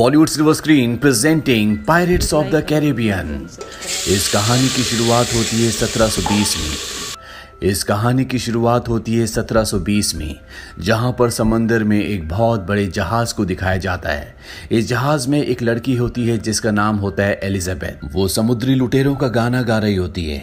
Bollywood silver screen presenting Pirates of the Caribbean इस कहानी की शुरुआत होती है 1720 में इस कहानी की शुरुआत होती है 1720 में जहां पर समंदर में एक बहुत बड़े जहाज को दिखाया जाता है इस जहाज में एक लड़की होती है जिसका नाम होता है एलिजाबेथ वो समुद्री लुटेरों का गाना गा रही होती है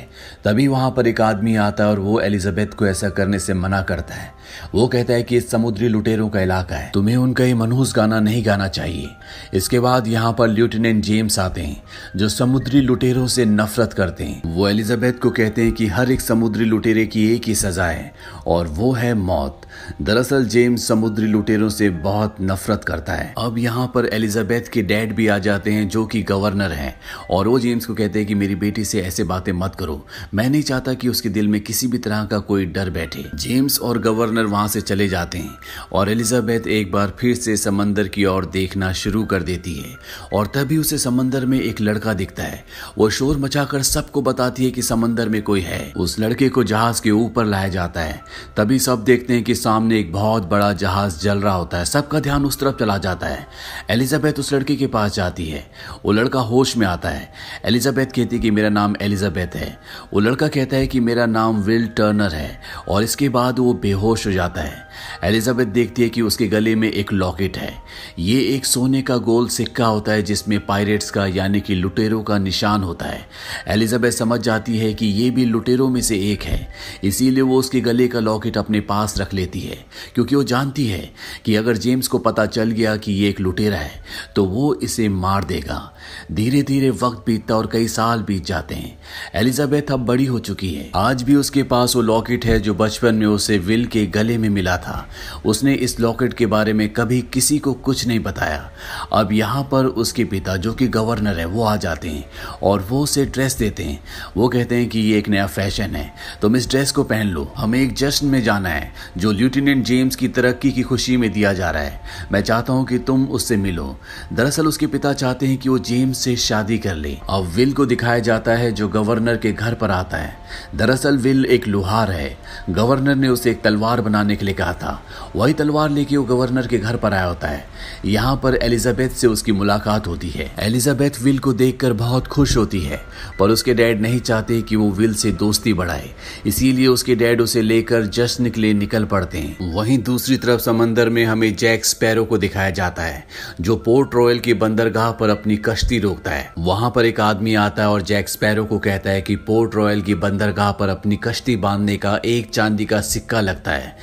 तभी वहां पर एक आदमी आता है और वो एलिजाबेथ को ऐसा करने से मना करता है वो कहता है कि समुद्री लुटेरों का इलाका है तुम्हें उनका ये मनहूस गाना नहीं गाना चाहिए इसके बाद यहाँ पर लेफ्टिनेंट जेम्स आते हैं जो समुद्री लुटेरों से नफरत करते हैं वो एलिजाबेथ को कहते हैं कि हर एक समुद्री लुटेरे की एक ही सजा है और वो है मौत दरअसल जेम्स समुद्री लुटेरों से बहुत नफरत करता है अब यहाँ पर एलिजाबेथ के डैड भी आ जाते हैं जो कि गवर्नर हैं और वो जेम्स को कहते हैं कि मेरी बेटी से ऐसे बातें मत करो मैं नहीं चाहता कि उसके दिल में किसी भी तरह का कोई डर बैठे जेम्स और गवर्नर वहां से चले जाते हैं और एलिजाबेथ एक बार फिर से समंदर की ओर देखना शुरू कर देती है और तभी उसे समंदर में एक लड़का दिखता है वो शोर मचाकर सबको बताती है कि समंदर में कोई है उस लड़के को जहाज के ऊपर लाया जाता है तभी सब देखते हैं कि सामने एक बहुत बड़ा जहाज जल रहा होता है सबका ध्यान उस तरफ चला जाता है एलिजाबेथ उस लड़के के पास जाती है वो लड़का होश में आता है एलिजाबेथ कहती है कि मेरा नाम एलिजाबेथ है वो लड़का कहता है कि मेरा नाम विल टर्नर है और इसके बाद वो बेहोश हो जाता है एलिजाबेथ देखती है कि उसके गले में एक लॉकेट है ये एक सोने का गोल सिक्का होता है जिसमें पायरेट्स का यानी कि लुटेरों का निशान होता है एलिजाबेथ समझ जाती है कि ये भी लुटेरों में से एक है इसीलिए वो उसके गले का लॉकेट अपने पास रख लेती है क्योंकि वो जानती है कि अगर जेम्स को पता चल गया कि ये एक लुटेरा है तो वो इसे मार देगा धीरे धीरे वक्त बीतता और कई साल बीत जाते हैं एलिजाबेथ अब बड़ी हो चुकी है आज भी उसके पास वो लॉकेट है जो बचपन में उसे विल के गले में मिला था था उसने इस लॉकेट के बारे में कभी किसी को कुछ नहीं बताया अब यहाँ पर उसके पिता जो कि गवर्नर है वो आ जाते हैं और वो उसे ड्रेस देते हैं वो कहते हैं कि ये एक नया फैशन है तुम तो इस ड्रेस को पहन लो हमें एक जश्न में जाना है जो ल्यूटिनेंट जेम्स की तरक्की की खुशी में दिया जा रहा है मैं चाहता हूँ कि तुम उससे मिलो दरअसल उसके पिता चाहते हैं कि वो जेम्स से शादी कर ले अब विल को दिखाया जाता है जो गवर्नर के घर पर आता है दरअसल विल एक लुहार है गवर्नर ने उसे एक तलवार बनाने के लिए कहा था वही तलवार लेके वो गवर्नर के घर पर आया होता है यहाँ पर एलिजाबेथ से उसकी मुलाकात होती है एलिजाबेथ विल को देख बहुत खुश होती है पर उसके डैड नहीं चाहते कि वो विल से दोस्ती बढ़ाए इसीलिए उसके डैड उसे लेकर जश्न के लिए निकल पड़ते हैं वहीं दूसरी तरफ समंदर में हमें जैक स्पैरो को दिखाया जाता है जो पोर्ट रॉयल की बंदरगाह पर अपनी कश्ती रोकता है वहां पर एक आदमी आता है और जैक स्पैरो को कहता है कि पोर्ट रॉयल की बंदरगाह पर अपनी कश्ती बांधने का एक चांदी का सिक्का लगता है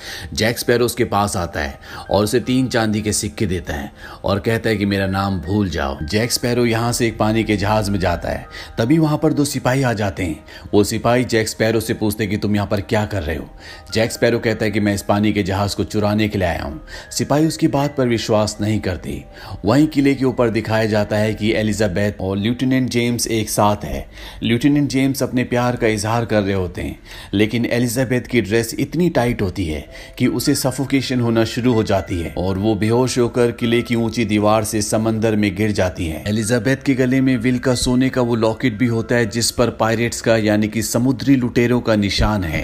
जैक स्पैरो उसके पास आता है और उसे तीन चांदी के सिक्के देता है और कहता है कि मेरा नाम भूल जाओ जैक स्पैरो यहाँ से एक पानी के जहाज में जाता है तभी वहाँ पर दो सिपाही आ जाते हैं वो सिपाही जैक स्पैरो से पूछते कि तुम यहाँ पर क्या कर रहे हो जैक स्पैरो कहता है कि मैं इस पानी के जहाज को चुराने के लिए आया हूँ सिपाही उसकी बात पर विश्वास नहीं करते वहीं किले के ऊपर दिखाया जाता है कि एलिजाबैथ और लेफ्टिनेंट जेम्स एक साथ है लेफ्टिनेंट जेम्स अपने प्यार का इजहार कर रहे होते हैं लेकिन एलिजाबैथ की ड्रेस इतनी टाइट होती है कि उसे से सफोकेशन होना शुरू हो जाती है और वो बेहोश होकर किले की ऊंची दीवार से समंदर में गिर जाती है एलिजाबेथ के गले में विल का सोने का वो लॉकेट भी होता है जिस पर पायरेट्स का यानी कि समुद्री लुटेरों का निशान है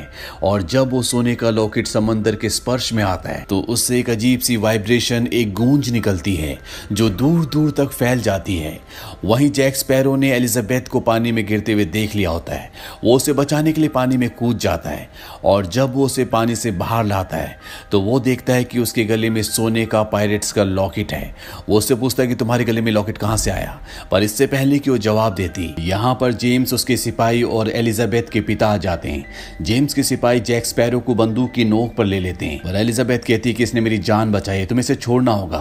और जब वो सोने का लॉकेट समंदर के स्पर्श में आता है तो उससे एक अजीब सी वाइब्रेशन एक गूंज निकलती है जो दूर दूर तक फैल जाती है वहीं जैक स्पैरो ने एलिजाबेथ को पानी में गिरते हुए देख लिया होता है वो उसे बचाने के लिए पानी में कूद जाता है और जब वो उसे पानी से बाहर लाता है तो वो देखता है कि उसके गले में सोने का पायरेट्स का लॉकेट है वो उससे पूछता है कि तुम्हारे गले में लॉकेट कहाँ से आया पर इससे पहले कि वो जवाब देती यहाँ पर जेम्स उसके सिपाही और एलिजाबेथ के पिता आ जाते हैं जेम्स के सिपाही जैक स्पैरो को बंदूक की नोक पर ले लेते हैं पर एलिजाबेथ कहती है कि इसने मेरी जान बचाई है तुम्हें इसे छोड़ना होगा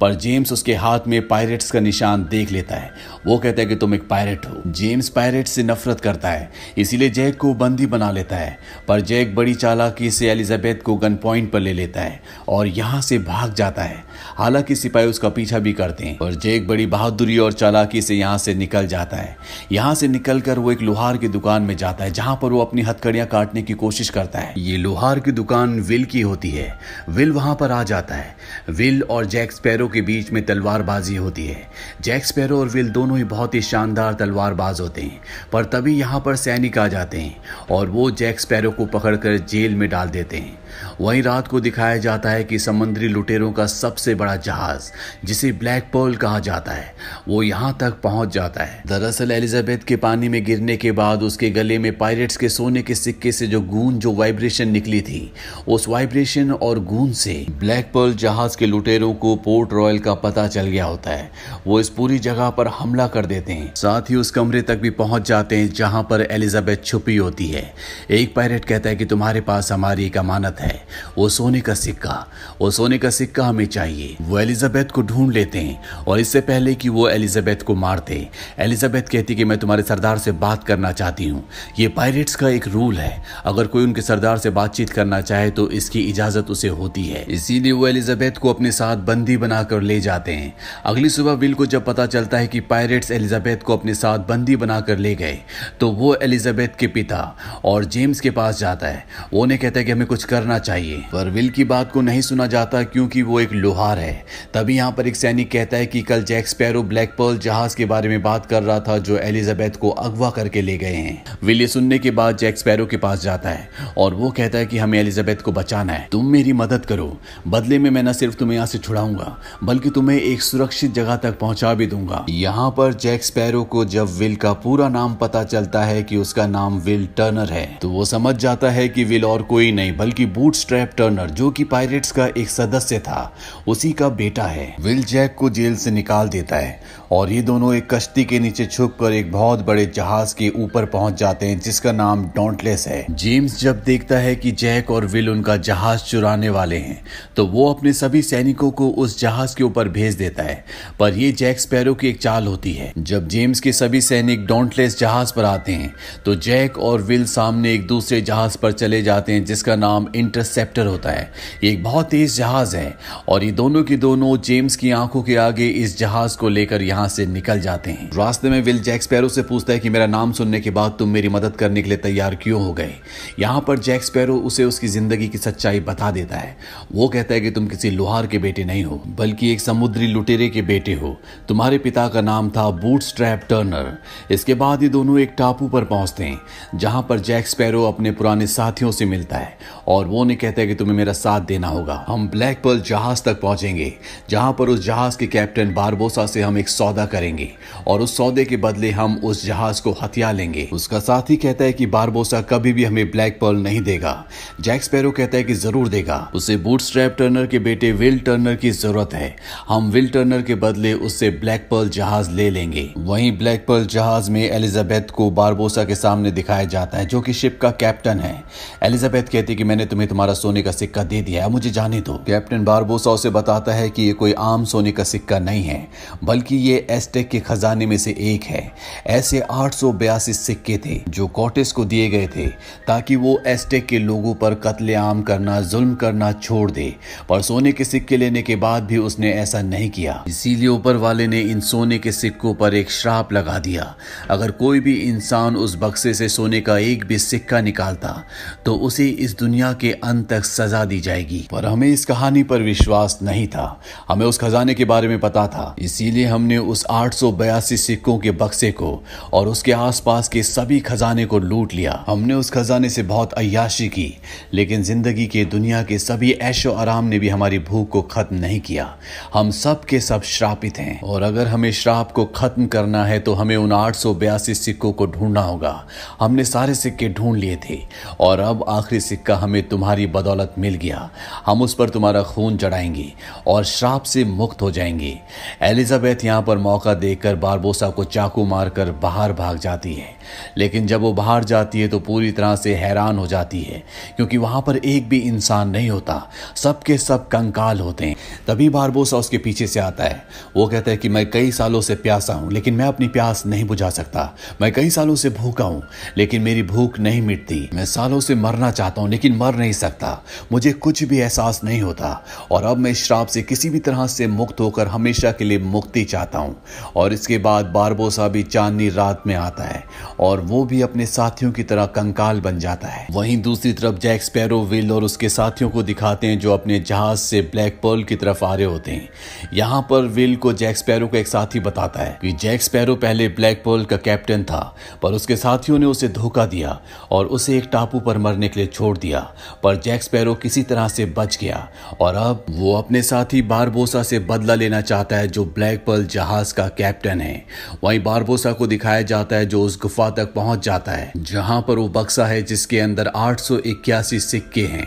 पर जेम्स उसके हाथ में पायरेट्स का निशान देख लेता है वो कहता है कि तुम एक पायरेट हो जेम्स पायरेट से नफरत करता है इसीलिए जैक को बंदी बना लेता है पर जैक बड़ी चालाकी से एलिजाबेथ को गन पॉइंट पर ले लेता है और यहाँ से भाग जाता है हालांकि सिपाही उसका पीछा भी करते हैं और जेक बड़ी बहादुरी और चालाकी से यहाँ से निकल जाता है यहाँ से निकल वो एक लोहार की दुकान में जाता है जहाँ पर वो अपनी हथकड़ियाँ काटने की कोशिश करता है ये लोहार की दुकान विल की होती है विल वहाँ पर आ जाता है विल और जैक स्पैरो के बीच में तलवारबाजी होती है जैक स्पैरो और विल दोनों ही बहुत ही शानदार तलवारबाज होते हैं पर तभी यहाँ पर सैनिक आ जाते हैं और वो जैक स्पैरो को पकड़कर जेल में डाल देते हैं वहीं रात को दिखाया जाता है कि समुद्री लुटेरों का सबसे सबसे बड़ा जहाज जिसे ब्लैक पर्ल कहा जाता है वो यहाँ तक पहुंच जाता है दरअसल एलिजाबेथ के पानी में गिरने के बाद उसके गले में पायरेट्स के सोने के सिक्के से जो गूंज जो वाइब्रेशन निकली थी उस वाइब्रेशन और गूंज से ब्लैक पर्ल जहाज के लुटेरों को पोर्ट रॉयल का पता चल गया होता है वो इस पूरी जगह पर हमला कर देते हैं साथ ही उस कमरे तक भी पहुंच जाते हैं जहां पर एलिजाबेथ छुपी होती है एक पायरेट कहता है कि तुम्हारे पास हमारी एक अमानत है वो सोने का सिक्का वो सोने का सिक्का हमें चाहिए चाहिए वो एलिजाबेथ को ढूंढ लेते हैं और इससे पहले कि वो एलिजाबेथ को मार दे एलिजाबेथ कहती कि मैं तुम्हारे सरदार से बात करना चाहती हूँ ये पायरेट्स का एक रूल है अगर कोई उनके सरदार से बातचीत करना चाहे तो इसकी इजाजत उसे होती है इसीलिए वो एलिजाबेथ को अपने साथ बंदी बनाकर ले जाते हैं अगली सुबह विल को जब पता चलता है कि पायरेट्स एलिजाबेथ को अपने साथ बंदी बनाकर ले गए तो वो एलिजाबेथ के पिता और जेम्स के पास जाता है वो उन्हें कहता है कि हमें कुछ करना चाहिए पर विल की बात को नहीं सुना जाता क्योंकि वो एक लोहार बाहर है तभी यहाँ पर एक सैनिक कहता है कि कल जैक स्पैरो ब्लैक पर्ल जहाज के बारे में बात कर रहा था जो एलिजाबेथ को अगवा करके ले गए हैं विले सुनने के बाद जैक स्पैरो के पास जाता है और वो कहता है कि हमें एलिजाबेथ को बचाना है तुम मेरी मदद करो बदले में मैं न सिर्फ तुम्हें यहाँ से छुड़ाऊंगा बल्कि तुम्हें एक सुरक्षित जगह तक पहुंचा भी दूंगा यहाँ पर जैक स्पैरो को जब विल का पूरा नाम पता चलता है कि उसका नाम विल टर्नर है तो वो समझ जाता है कि विल और कोई नहीं बल्कि बूट टर्नर जो कि पायरेट्स का एक सदस्य था उस उसी का बेटा है विल जैक को जेल से निकाल देता है और ये दोनों एक कश्ती के नीचे छुप कर एक बहुत बड़े जहाज के ऊपर पहुंच जाते हैं जिसका नाम डॉन्टलेस है जेम्स जब देखता है कि जैक और विल उनका जहाज चुराने वाले हैं तो वो अपने सभी सैनिकों को उस जहाज के ऊपर भेज देता है पर ये जैक स्पैरो की एक चाल होती है जब जेम्स के सभी सैनिक डोंटलेस जहाज पर आते हैं तो जैक और विल सामने एक दूसरे जहाज पर चले जाते हैं जिसका नाम इंटरसेप्टर होता है ये एक बहुत तेज जहाज है और ये दोनों के दोनों जेम्स की आंखों के आगे इस जहाज को लेकर यहाँ यहाँ से निकल जाते हैं रास्ते में विल जैक स्पैरो से पूछता है कि मेरा नाम सुनने के बाद तुम मेरी मदद करने के लिए तैयार क्यों हो गए यहाँ पर जैक स्पैरो उसे उसकी जिंदगी की सच्चाई बता देता है वो कहता है कि तुम किसी लोहार के बेटे नहीं हो बल्कि एक समुद्री लुटेरे के बेटे हो तुम्हारे पिता का नाम था बूट स्ट्रैप टर्नर इसके बाद ये दोनों एक टापू पर पहुंचते हैं जहां पर जैक स्पैरो अपने पुराने साथियों से मिलता है और वो उन्हें कहता है कि तुम्हें मेरा साथ देना होगा हम ब्लैक पर्ल जहाज तक पहुंचेंगे जहां पर उस जहाज के कैप्टन बारबोसा से हम एक सौ सौदा करेंगे और उस सौदे के बदले हम उस जहाज को हथिया लेंगे उसका साथ ही कहता है कि बारबोसा कभी भी हमें ब्लैक पर्ल नहीं देगा जैक स्पेरो कहता है कि जरूर देगा उसे बूट स्ट्रैप टर्नर के बेटे विल टर्नर की जरूरत है हम विल टर्नर के बदले उससे ब्लैक पर्ल जहाज ले लेंगे वहीं ब्लैक पर्ल जहाज में एलिजाबेथ को बारबोसा के सामने दिखाया जाता है जो कि शिप का कैप्टन है एलिजाबेथ कहती है कि मैंने तुम्हें तुम्हारा सोने का सिक्का दे दिया है मुझे जाने दो कैप्टन बारबोसा उसे बताता है कि ये कोई आम सोने का सिक्का नहीं है बल्कि ये एस्टेक के खजाने में से एक है ऐसे आठ सिक्के थे जो कॉटेस को दिए गए थे ताकि वो एस्टेक के लोगों पर कत्लेआम करना जुल्म करना छोड़ दे पर सोने के सिक्के लेने के बाद भी उसने ऐसा नहीं किया इसीलिए ऊपर वाले ने इन सोने के सिक्कों पर एक श्राप लगा दिया अगर कोई भी इंसान उस बक्से से सोने का एक भी सिक्का निकालता तो उसे इस दुनिया के अंत तक सजा दी जाएगी पर हमें इस कहानी पर विश्वास नहीं था हमें उस खजाने के बारे में पता था इसीलिए हमने उस 882 सिक्कों के बक्से को और उसके आसपास के सभी खजाने को लूट लिया हमने उस खजाने से बहुत अयाशी की लेकिन ज़िंदगी के दुनिया के सभी ऐशो आराम ने भी हमारी भूख को ख़त्म नहीं किया हम सब के सब श्रापित हैं और अगर हमें श्राप को ख़त्म करना है तो हमें उन आठ सिक्कों को ढूंढना होगा हमने सारे सिक्के ढूंढ लिए थे और अब आखिरी सिक्का हमें तुम्हारी बदौलत मिल गया हम उस पर तुम्हारा खून चढ़ाएंगे और श्राप से मुक्त हो जाएंगे एलिजाबेथ यहाँ पर पर मौका देकर बारबोसा को चाकू मारकर बाहर भाग जाती है लेकिन जब वो बाहर जाती है तो पूरी तरह से हैरान हो जाती है क्योंकि वहां पर एक भी इंसान नहीं होता सबके सब कंकाल होते हैं तभी बारबोसा उसके पीछे से आता है वो कहता है कि मैं कई सालों से प्यासा हूँ लेकिन मैं अपनी प्यास नहीं बुझा सकता मैं कई सालों से भूखा हूँ लेकिन मेरी भूख नहीं मिटती मैं सालों से मरना चाहता हूँ लेकिन मर नहीं सकता मुझे कुछ भी एहसास नहीं होता और अब मैं श्राप से किसी भी तरह से मुक्त होकर हमेशा के लिए मुक्ति चाहता करता हूँ और इसके बाद बारबोसा भी चांदनी रात में आता है और वो भी अपने साथियों की तरह कंकाल बन जाता है वहीं दूसरी तरफ जैक स्पैरो विल और उसके साथियों को दिखाते हैं जो अपने जहाज से ब्लैक पर्ल की तरफ आ रहे होते हैं यहाँ पर विल को जैक स्पैरो को एक साथी बताता है कि जैक स्पैरो पहले ब्लैक पर्ल का कैप्टन था पर उसके साथियों ने उसे धोखा दिया और उसे एक टापू पर मरने के लिए छोड़ दिया पर जैक स्पैरो किसी तरह से बच गया और अब वो अपने साथी बारबोसा से बदला लेना चाहता है जो ब्लैक पर्ल जहाज जहाज का कैप्टन है वहीं बारबोसा को दिखाया जाता है जो उस गुफा तक पहुंच जाता है जहां पर वो बक्सा है जिसके अंदर आठ सिक्के हैं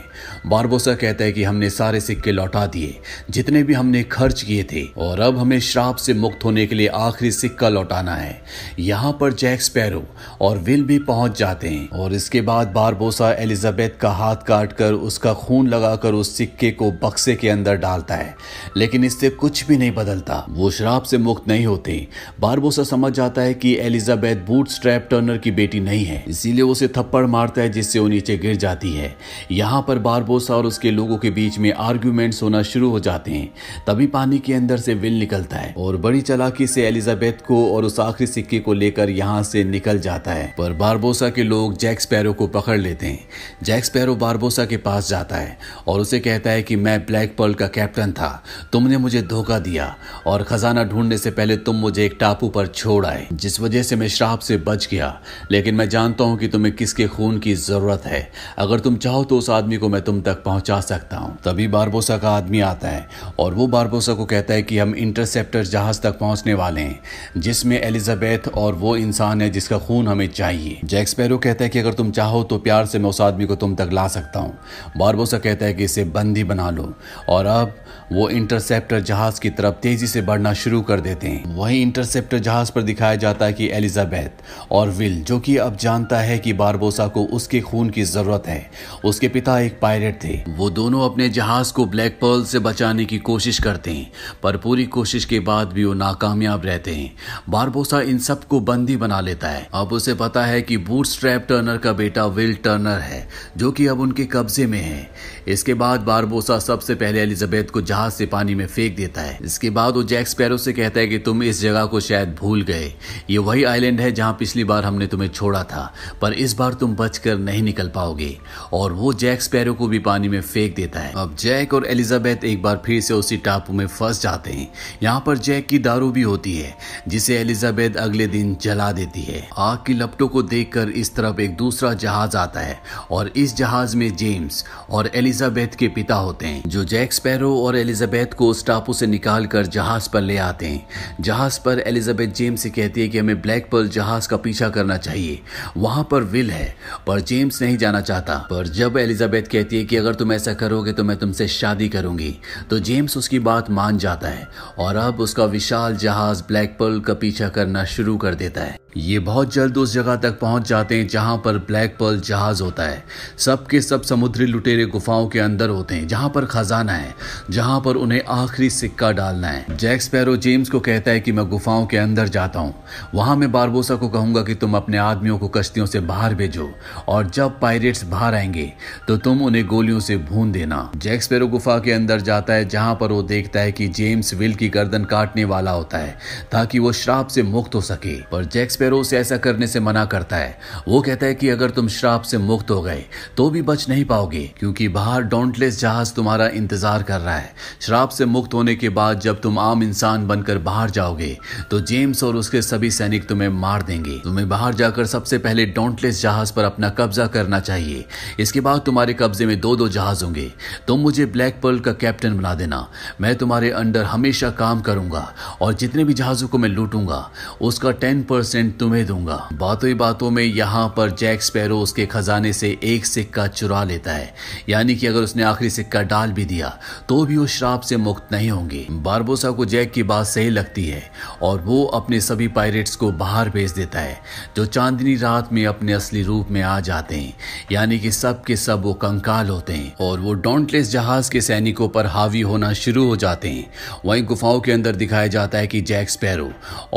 बारबोसा कहता है कि हमने सारे सिक्के लौटा दिए जितने भी हमने खर्च किए थे और अब हमें श्राप से मुक्त होने के लिए आखिरी सिक्का लौटाना है यहाँ पर जैक स्पैरो और विल भी पहुंच जाते हैं और इसके बाद बारबोसा एलिजाबेथ का हाथ काट कर उसका खून लगाकर उस सिक्के को बक्से के अंदर डालता है लेकिन इससे कुछ भी नहीं बदलता वो श्राप से मुक्त मुक्त नहीं होते बारबोसा समझ जाता है कि एलिजाबेथ बूट स्ट्रैप टर्नर की बेटी नहीं है इसीलिए उसे थप्पड़ मारता है जिससे वो नीचे गिर जाती है यहाँ पर बारबोसा और उसके लोगों के बीच में आर्ग्यूमेंट्स होना शुरू हो जाते हैं तभी पानी के अंदर से विल निकलता है और बड़ी चलाकी से एलिजाबेथ को और उस आखिरी सिक्के को लेकर यहाँ से निकल जाता है पर बारबोसा के लोग जैक स्पैरो को पकड़ लेते हैं जैक स्पैरो बारबोसा के पास जाता है और उसे कहता है कि मैं ब्लैक पर्ल का कैप्टन था तुमने मुझे धोखा दिया और खजाना ढूंढने से पहले तुम मुझे एक टापू पर छोड़ आए जिस वजह से मैं श्राप से बच गया लेकिन मैं जानता हूँ कि तुम्हें किसके खून की जरूरत है अगर तुम चाहो तो उस आदमी को मैं तुम तक पहुँचा सकता हूँ तभी बारबोसा का आदमी आता है और वो बारबोसा को कहता है कि हम इंटरसेप्टर जहाज तक पहुँचने वाले हैं जिसमें एलिजाबेथ और वो इंसान है जिसका खून हमें चाहिए जैक स्पैरो कहता है कि अगर तुम चाहो तो प्यार से मैं उस आदमी को तुम तक ला सकता हूँ बारबोसा कहता है कि इसे बंदी बना लो और अब वो इंटरसेप्टर जहाज की तरफ तेजी से बढ़ना शुरू कर देते हैं वहीं इंटरसेप्टर जहाज पर दिखाया जाता है कि एलिजाबेथ और विल जो कि अब जानता है कि बारबोसा को उसके खून की जरूरत है उसके पिता एक पायलट थे वो दोनों अपने जहाज को ब्लैक पर्ल से बचाने की कोशिश करते हैं पर पूरी कोशिश के बाद भी वो नाकामयाब रहते हैं बारबोसा इन सब को बंदी बना लेता है अब उसे पता है कि बूट स्ट्रैप टर्नर का बेटा विल टर्नर है जो कि अब उनके कब्जे में है इसके बाद बारबोसा सबसे पहले एलिजाबेथ को जहाज से पानी में फेंक देता है इसके बाद वो जैक स्पैरो से कहता है कि तुम इस जगह को शायद भूल गए ये वही आइलैंड है जहाँ पिछली बार हमने तुम्हें छोड़ा था पर इस बार तुम बचकर नहीं निकल पाओगे और वो जैक स्पैरो को भी पानी में फेंक देता है अब जैक और एलिजाबेथ एक बार फिर से उसी टापू में फंस जाते हैं यहाँ पर जैक की दारू भी होती है जिसे एलिजाबेथ अगले दिन जला देती है आग की लपटों को देखकर इस तरफ एक दूसरा जहाज आता है और इस जहाज में जेम्स और एलि एलिजाबेथ के पिता होते हैं जो जैक स्पैरो और एलिजाबेथ को उस टापू से निकाल कर जहाज पर ले आते हैं जहाज पर एलिजाबेथ जेम्स से कहती है कि हमें ब्लैक पर्ल जहाज का पीछा करना चाहिए वहां पर विल है पर जेम्स नहीं जाना चाहता पर जब एलिजाबेथ कहती है कि अगर तुम ऐसा करोगे तो मैं तुमसे शादी करूंगी तो जेम्स उसकी बात मान जाता है और अब उसका विशाल जहाज ब्लैक पर्ल का पीछा करना शुरू कर देता है ये बहुत जल्द उस जगह तक पहुंच जाते हैं जहां पर ब्लैक पर्ल जहाज होता है सब के सब समुद्री लुटेरे गुफाओं के अंदर होते हैं जहां पर खजाना है जहां पर उन्हें आखिरी सिक्का डालना है जैक स्पैरो जेम्स को कहता है कि मैं गुफाओं के अंदर जाता हूं वहां मैं बारबोसा को कहूंगा कि तुम अपने आदमियों को कश्तियों से बाहर भेजो और जब पायरेट्स बाहर आएंगे तो तुम उन्हें गोलियों से भून देना जैक स्पैरो गुफा के अंदर जाता है जहां पर वो देखता है कि जेम्स विल की गर्दन काटने वाला होता है ताकि वो श्राप से मुक्त हो सके पर जैक स्पेरो उसे ऐसा करने से मना करता है वो कहता है कि अगर तुम श्राप से मुक्त हो गए तो भी बच नहीं पाओगे क्योंकि बाहर डोंटलेस जहाज तुम्हारा इंतजार कर रहा है श्राप से मुक्त होने के बाद जब तुम आम इंसान बनकर बाहर जाओगे तो जेम्स और उसके सभी सैनिक तुम्हें मार देंगे तुम्हें बाहर जाकर सबसे पहले डोंटलेस जहाज पर अपना कब्जा करना चाहिए इसके बाद तुम्हारे कब्जे में दो दो जहाज होंगे तुम मुझे ब्लैक पर्ल का कैप्टन बना देना मैं तुम्हारे अंडर हमेशा काम करूंगा और जितने भी जहाजों को मैं लूटूंगा उसका टेन परसेंट तुम्हें दूंगा बातों ही बातों में यहाँ पर जैक स्पैरो उसके खजाने से एक सिक्का चुरा लेता है यानी कि अगर उसने आखिरी सिक्का डाल भी दिया तो भी वो शराब से मुक्त नहीं होंगे बारबोसा को जैक की बात सही लगती है और वो अपने सभी पायरेट्स को बाहर भेज देता है जो चांदनी रात में अपने असली रूप में आ जाते हैं यानी कि सब के सब वो कंकाल होते हैं और वो डोंटलेस जहाज के सैनिकों पर हावी होना शुरू हो जाते हैं वहीं गुफाओं के अंदर दिखाया जाता है कि जैक स्पैरो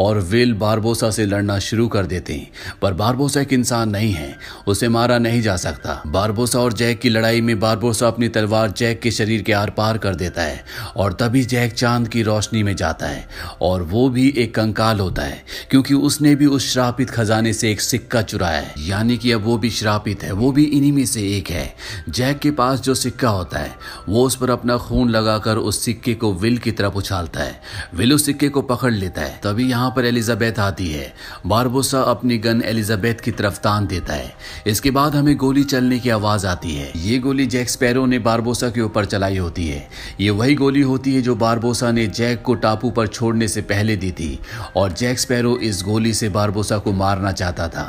और विल बारबोसा से लड़ना शुरू कर देते हैं पर बारबोसा एक इंसान नहीं है उसे मारा नहीं जा सकता बारबोसा और जैक की लड़ाई में बारबोसा अपनी तलवार जैक के शरीर के आर पार कर देता है और तभी जैक चांद की रोशनी में जाता है और वो भी एक कंकाल होता है क्योंकि उसने भी उस श्रापित खजाने से एक सिक्का चुराया है यानी कि अब वो भी श्रापित है वो भी इन्हीं में से एक है जैक के पास जो सिक्का होता है वो उस पर अपना खून लगाकर उस सिक्के को विल की तरफ उछालता है विल उस सिक्के को पकड़ लेता है तभी यहाँ पर एलिजाबेथ आती है बारबोसा अपनी गन एलिजाबेथ की तरफ तान देता है इसके बाद हमें गोली चलने की आवाज आती है ये गोली जैक स्पैरो ने बारबोसा के ऊपर चलाई होती है ये वही गोली होती है जो बारबोसा ने जैक को टापू पर छोड़ने से पहले दी थी और जैक स्पैरो इस गोली से बारबोसा को मारना चाहता था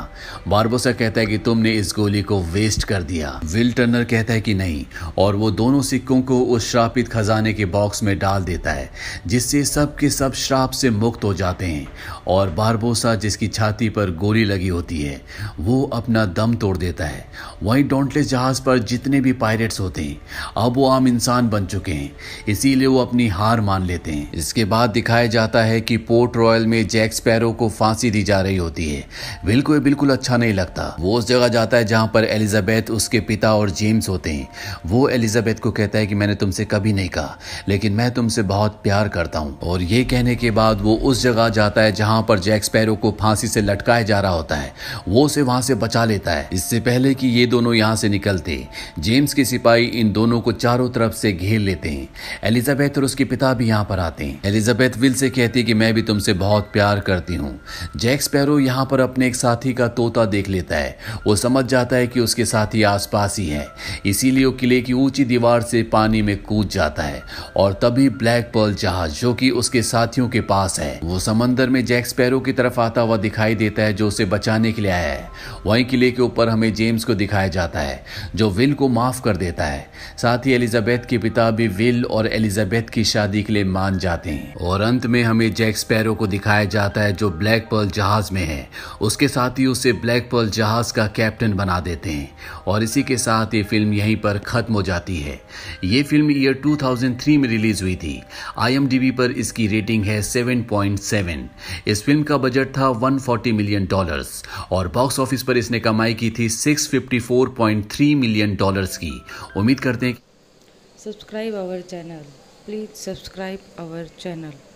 बारबोसा कहता है कि तुमने इस गोली को वेस्ट कर दिया विल टर्नर कहता है कि नहीं और वो दोनों सिक्कों को उस श्रापित खजाने के बॉक्स में डाल देता है जिससे सब के सब श्राप से मुक्त हो जाते हैं और बारबोसा जिसकी छाती पर गोली लगी होती है वो अपना दम तोड़ देता है वहीं डोंटले जहाज़ पर जितने भी पायरेट्स होते हैं अब वो आम इंसान बन चुके हैं इसीलिए वो अपनी हार मान लेते हैं इसके बाद दिखाया जाता है कि पोर्ट रॉयल में जैक स्पैरो को फांसी दी जा रही होती है बिल्कुल बिल्कुल अच्छा नहीं लगता वो उस जगह जाता है जहाँ पर एलिजाबेथ उसके पिता और जेम्स होते हैं वो एलिजाबेथ को कहता है कि मैंने तुमसे कभी नहीं कहा लेकिन मैं तुमसे बहुत प्यार करता हूँ और ये कहने के बाद वो उस जगह जाता है जहाँ पर जैक स्पैरो को फांसी फांसी से लटकाया जा रहा होता है वो उसे वहां से बचा लेता है इससे पहले कि ये दोनों यहां से निकलते जेम्स के सिपाही इन दोनों को चारों तरफ से घेर लेते हैं एलिजाबेथ और उसके पिता भी यहाँ पर आते हैं एलिजाबेथ विल से कहती है कि मैं भी तुमसे बहुत प्यार करती हूँ जैक स्पैरो यहाँ पर अपने एक साथी का तोता देख लेता है वो समझ जाता है कि उसके साथी आसपास ही है इसीलिए वो किले की ऊंची दीवार से पानी में कूद जाता है और तभी ब्लैक पर्ल जहाज जो कि उसके साथियों के पास है वो समंदर में जैक स्पैरो की तरफ आता हुआ दिखाई देता है जो उसे बचाने के लिए आया है वहीं किले के ऊपर हमें जेम्स को दिखाया जाता है जो विल को माफ़ कर देता है साथ ही एलिजाबेथ के पिता भी विल और एलिजाबेथ की शादी के लिए मान जाते हैं और अंत में हमें जैक स्पैरो को दिखाया जाता है जो ब्लैक पर्ल जहाज में है उसके साथ ही उसे ब्लैक पर्ल जहाज का कैप्टन बना देते हैं और इसी के साथ ये फिल्म यहीं पर ख़त्म हो जाती है ये फिल्म ईयर 2003 में रिलीज हुई थी आईएमडीबी पर इसकी रेटिंग है 7.7 इस फिल्म का बजट था 1 140 मिलियन डॉलर्स और बॉक्स ऑफिस पर इसने कमाई की थी 654.3 मिलियन डॉलर्स की उम्मीद करते हैं subscribe our channel please subscribe our channel